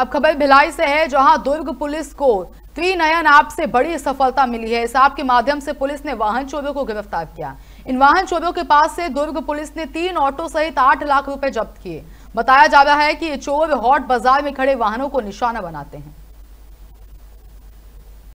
अब खबर भिलाई से है जहां दुर्ग पुलिस को त्रिनयन ऐप से बड़ी सफलता मिली है इस ऐप के माध्यम से पुलिस ने वाहन चोरों को गिरफ्तार किया इन वाहन चोरों के पास से दुर्ग पुलिस ने तीन ऑटो सहित आठ लाख रुपए जब्त किए बताया जा रहा है कि ये चोर हॉट बाजार में खड़े वाहनों को निशाना बनाते हैं